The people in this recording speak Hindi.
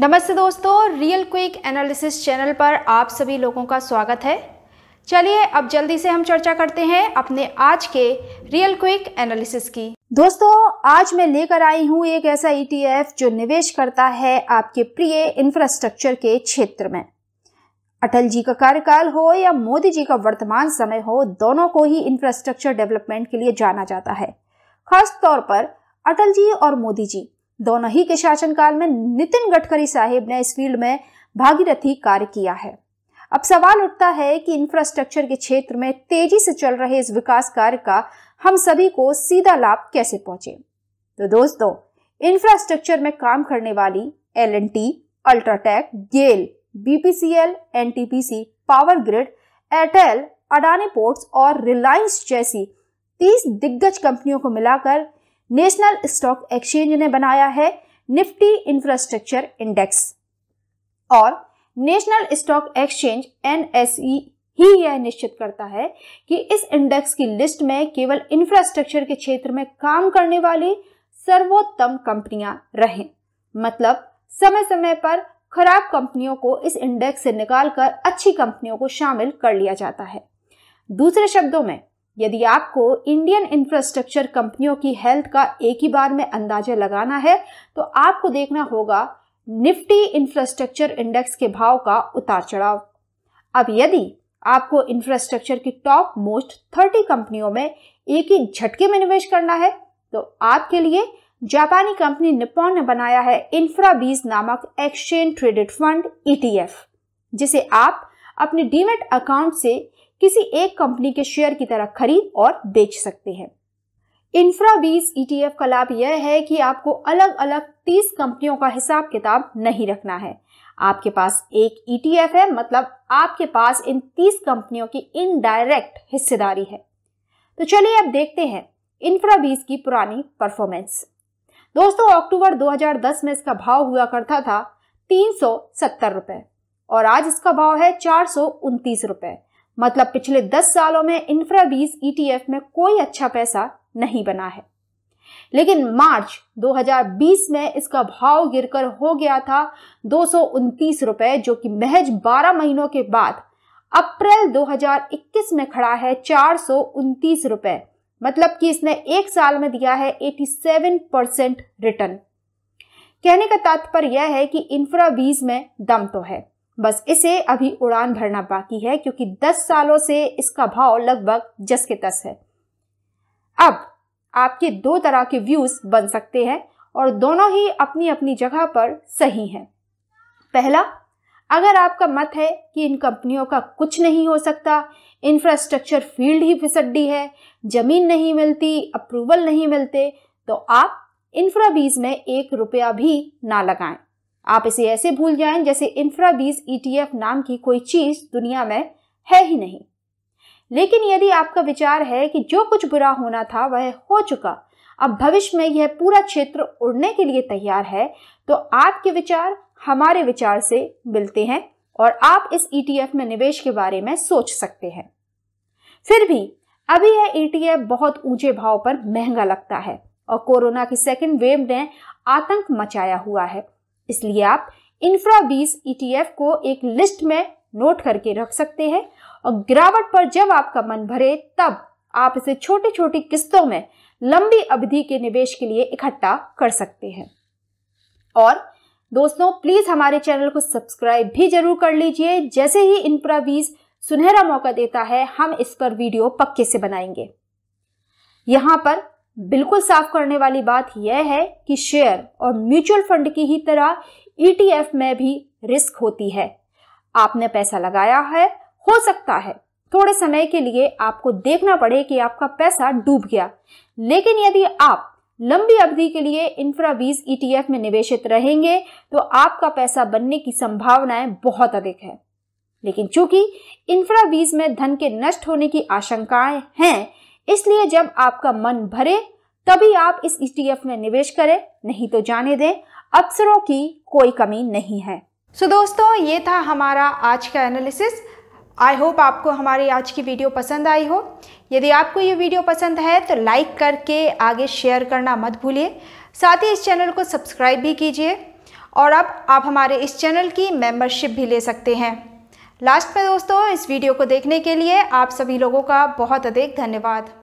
नमस्ते दोस्तों रियल क्विक एनालिसिस चैनल पर आप सभी लोगों का स्वागत है चलिए अब जल्दी से हम चर्चा करते हैं अपने आज के रियल क्विक एनालिसिस की दोस्तों आज मैं लेकर आई हूँ एक ऐसा ईटीएफ e जो निवेश करता है आपके प्रिय इंफ्रास्ट्रक्चर के क्षेत्र में अटल जी का कार्यकाल हो या मोदी जी का वर्तमान समय हो दोनों को ही इंफ्रास्ट्रक्चर डेवलपमेंट के लिए जाना जाता है खास तौर पर अटल जी और मोदी जी दोनों ही के शासनकाल में नितिन गडकरी साहिब ने इस फील्ड में भागीरथी कार्य किया है अब सवाल उठता है कि इंफ्रास्ट्रक्चर के क्षेत्र में तेजी से चल रहे इस विकास कार्य का हम सभी को सीधा लाभ कैसे पहुंचे तो दोस्तों इंफ्रास्ट्रक्चर में काम करने वाली L N T UltraTech GAIL BPCL N T P C power grid Airtel Adani ports और रिलायंस जैसी तीस दिग्गज कंपनियों को मिलाकर नेशनल स्टॉक एक्सचेंज ने बनाया है निफ्टी इंफ्रास्ट्रक्चर इंडेक्स और नेशनल स्टॉक एक्सचेंज एनएसई ही यह निश्चित करता है कि इस इंडेक्स की लिस्ट में केवल इंफ्रास्ट्रक्चर के क्षेत्र में काम करने वाली सर्वोत्तम कंपनियां रहें मतलब समय समय पर खराब कंपनियों को इस इंडेक्स से निकालकर अच्छी कंपनियों को शामिल कर लिया जाता है दूसरे शब्दों में यदि आपको इंडियन इंफ्रास्ट्रक्चर कंपनियों की हेल्थ का एक ही बार में अंदाजा लगाना है तो आपको देखना होगा निफ्टी इंफ्रास्ट्रक्चर इंडेक्स के भाव का उतार चढ़ाव अब यदि आपको इंफ्रास्ट्रक्चर की टॉप मोस्ट थर्टी कंपनियों में एक ही झटके में निवेश करना है तो आपके लिए जापानी कंपनी निपोन ने बनाया है इंफ्रा बीज नामक एक्सचेंज ट्रेडेड फंड ईटीएफ जिसे आप अपने डीमेट अकाउंट से किसी एक कंपनी के शेयर की तरह खरीद और बेच सकते हैं इंफ्रा बीस ईटीएफ का लाभ यह है कि आपको अलग अलग तीस कंपनियों का हिसाब किताब नहीं रखना है आपके पास एक ईटीएफ e है मतलब आपके पास इन तीस कंपनियों की इनडायरेक्ट हिस्सेदारी है तो चलिए अब देखते हैं इंफ्रा बीस की पुरानी परफॉर्मेंस दोस्तों अक्टूबर 2010 में इसका भाव हुआ करता था तीन सौ सत्तर रुपए और आज इसका भाव है चार सौ रुपए मतलब पिछले 10 सालों में इंफ्राबीज ईटीएफ e में कोई अच्छा पैसा नहीं बना है लेकिन मार्च 2020 में इसका भाव गिरकर हो गया था दो रुपए जो कि महज 12 महीनों के बाद अप्रैल 2021 में खड़ा है चार रुपए मतलब कि इसने एक साल में दिया है 87 परसेंट रिटर्न कहने का तात्पर्य यह है कि इंफ्राबीज में दम तो है बस इसे अभी उड़ान भरना बाकी है क्योंकि 10 सालों से इसका भाव लगभग जस के तस है अब आपके दो तरह के व्यूज बन सकते हैं और दोनों ही अपनी अपनी जगह पर सही हैं पहला अगर आपका मत है कि इन कंपनियों का कुछ नहीं हो सकता इंफ्रास्ट्रक्चर फील्ड ही फिसड्डी है जमीन नहीं मिलती अप्रूवल नहीं मिलते तो आप इंफ्राबीज में एक रुपया भी ना लगाएं आप इसे ऐसे भूल जाएं जैसे इंफ्राबीज ईटीएफ e नाम की कोई चीज दुनिया में है ही नहीं लेकिन यदि आपका विचार है कि जो कुछ बुरा होना था वह हो चुका अब भविष्य में यह पूरा क्षेत्र उड़ने के लिए तैयार है तो आपके विचार हमारे विचार से मिलते हैं और आप इस ईटीएफ e में निवेश के बारे में सोच सकते हैं फिर भी अभी यह ईटीएफ e बहुत ऊंचे भाव पर महंगा लगता है और कोरोना की सेकेंड वेव ने आतंक मचाया हुआ है इसलिए आप इंफ्रा बीस e को एक लिस्ट में नोट करके रख सकते हैं और गिरावट पर जब आपका मन भरे तब आप इसे छोटी छोटी किस्तों में लंबी अवधि के निवेश के लिए इकट्ठा कर सकते हैं और दोस्तों प्लीज हमारे चैनल को सब्सक्राइब भी जरूर कर लीजिए जैसे ही इंफ्रा सुनहरा मौका देता है हम इस पर वीडियो पक्के से बनाएंगे यहां पर बिल्कुल साफ करने वाली बात यह है कि शेयर और म्यूचुअल फंड की ही तरह ईटीएफ e में भी रिस्क होती है आपने पैसा लगाया है हो सकता है थोड़े समय के लिए आपको देखना पड़े कि आपका पैसा डूब गया लेकिन यदि आप लंबी अवधि के लिए इंफ्रावीज ईटीएफ e में निवेशित रहेंगे तो आपका पैसा बनने की संभावनाएं बहुत अधिक है लेकिन चूंकि इंफ्रावीज में धन के नष्ट होने की आशंकाएं हैं इसलिए जब आपका मन भरे तभी आप इस ईटीएफ e में निवेश करें नहीं तो जाने दें अवसरों की कोई कमी नहीं है सो so दोस्तों ये था हमारा आज का एनालिसिस आई होप आपको हमारी आज की वीडियो पसंद आई हो यदि आपको ये वीडियो पसंद है तो लाइक करके आगे शेयर करना मत भूलिए साथ ही इस चैनल को सब्सक्राइब भी कीजिए और अब आप हमारे इस चैनल की मेंबरशिप भी ले सकते हैं लास्ट में दोस्तों इस वीडियो को देखने के लिए आप सभी लोगों का बहुत अधिक धन्यवाद